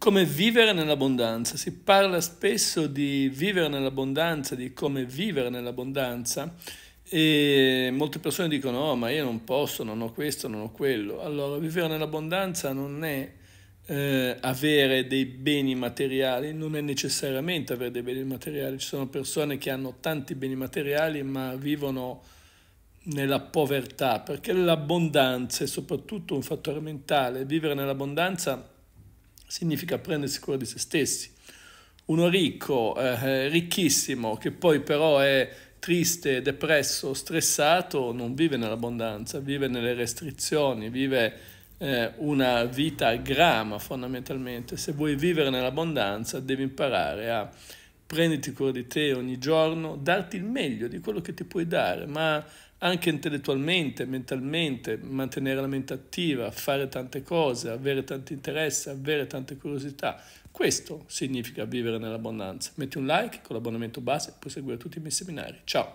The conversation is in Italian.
come vivere nell'abbondanza. Si parla spesso di vivere nell'abbondanza, di come vivere nell'abbondanza e molte persone dicono oh, ma io non posso, non ho questo, non ho quello. Allora vivere nell'abbondanza non è eh, avere dei beni materiali, non è necessariamente avere dei beni materiali. Ci sono persone che hanno tanti beni materiali ma vivono nella povertà perché l'abbondanza è soprattutto un fattore mentale. Vivere nell'abbondanza è significa prendersi cura di se stessi. Uno ricco, eh, eh, ricchissimo, che poi però è triste, depresso, stressato, non vive nell'abbondanza, vive nelle restrizioni, vive eh, una vita grama fondamentalmente. Se vuoi vivere nell'abbondanza devi imparare a prenditi cura di te ogni giorno, darti il meglio di quello che ti puoi dare, ma anche intellettualmente, mentalmente, mantenere la mente attiva, fare tante cose, avere tanti interessi, avere tante curiosità. Questo significa vivere nell'abbondanza. Metti un like con l'abbonamento base e puoi seguire tutti i miei seminari. Ciao!